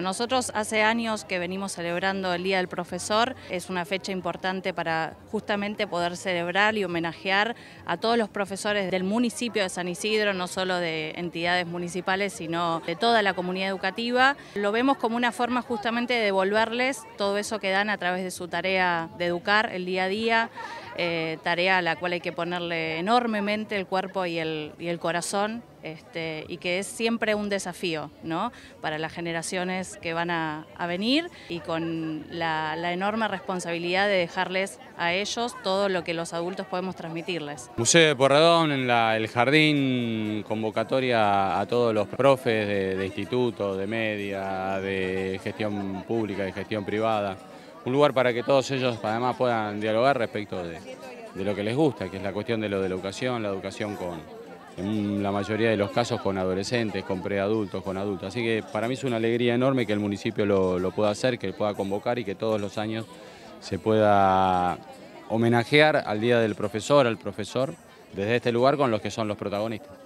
Nosotros hace años que venimos celebrando el Día del Profesor, es una fecha importante para justamente poder celebrar y homenajear a todos los profesores del municipio de San Isidro, no solo de entidades municipales, sino de toda la comunidad educativa. Lo vemos como una forma justamente de devolverles todo eso que dan a través de su tarea de educar el día a día. Eh, tarea a la cual hay que ponerle enormemente el cuerpo y el, corazón este, y que es siempre un desafío ¿no? para las generaciones que van a, venir y con la, enorme responsabilidad de dejarles a ellos todo lo que los adultos podemos transmitirles. Museo de Porredón, en el jardín, convocatoria a todos los profes de, de instituto, de media, de gestión pública, de gestión privada un lugar para que todos ellos además puedan dialogar respecto de, lo que les gusta, que es la cuestión de lo de la educación, la educación con, en la mayoría de los casos con adolescentes, con preadultos, con adultos. Así que para mí es una alegría enorme que el municipio lo, pueda hacer, que pueda convocar y que todos los años se pueda homenajear al Día del Profesor, al profesor, desde este lugar con los que son los protagonistas.